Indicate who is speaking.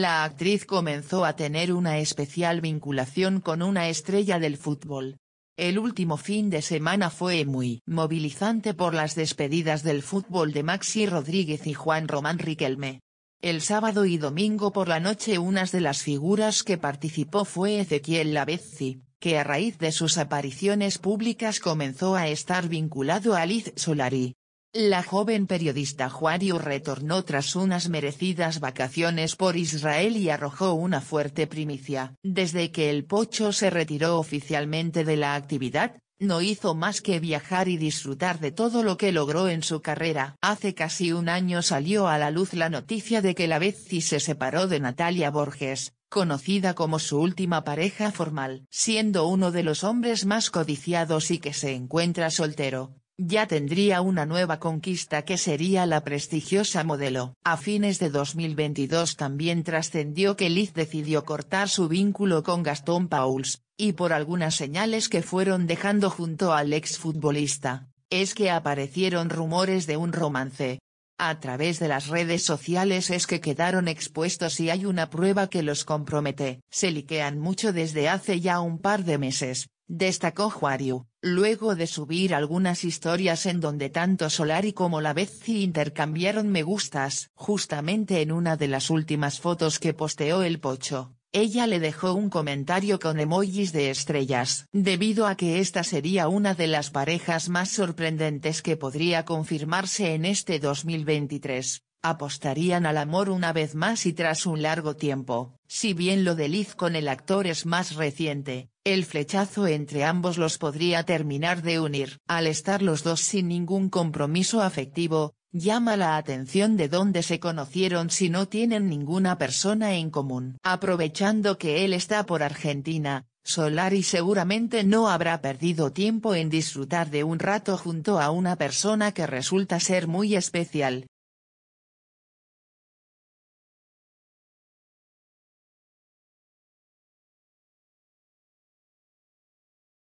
Speaker 1: la actriz comenzó a tener una especial vinculación con una estrella del fútbol. El último fin de semana fue muy movilizante por las despedidas del fútbol de Maxi Rodríguez y Juan Román Riquelme. El sábado y domingo por la noche unas de las figuras que participó fue Ezequiel Lavezzi, que a raíz de sus apariciones públicas comenzó a estar vinculado a Liz Solari, la joven periodista Juario retornó tras unas merecidas vacaciones por Israel y arrojó una fuerte primicia. Desde que el Pocho se retiró oficialmente de la actividad, no hizo más que viajar y disfrutar de todo lo que logró en su carrera. Hace casi un año salió a la luz la noticia de que la Betsy se separó de Natalia Borges, conocida como su última pareja formal. Siendo uno de los hombres más codiciados y que se encuentra soltero, ya tendría una nueva conquista que sería la prestigiosa modelo. A fines de 2022 también trascendió que Liz decidió cortar su vínculo con Gastón Pauls, y por algunas señales que fueron dejando junto al exfutbolista, es que aparecieron rumores de un romance. A través de las redes sociales es que quedaron expuestos y hay una prueba que los compromete. Se liquean mucho desde hace ya un par de meses, Destacó Juariu, luego de subir algunas historias en donde tanto Solari como la Bezzi intercambiaron me gustas. Justamente en una de las últimas fotos que posteó el Pocho, ella le dejó un comentario con emojis de estrellas. Debido a que esta sería una de las parejas más sorprendentes que podría confirmarse en este 2023, apostarían al amor una vez más y tras un largo tiempo. Si bien lo de Liz con el actor es más reciente, el flechazo entre ambos los podría terminar de unir. Al estar los dos sin ningún compromiso afectivo, llama la atención de dónde se conocieron si no tienen ninguna persona en común. Aprovechando que él está por Argentina, Solari seguramente no habrá perdido tiempo en disfrutar de un rato junto a una persona que resulta ser muy especial,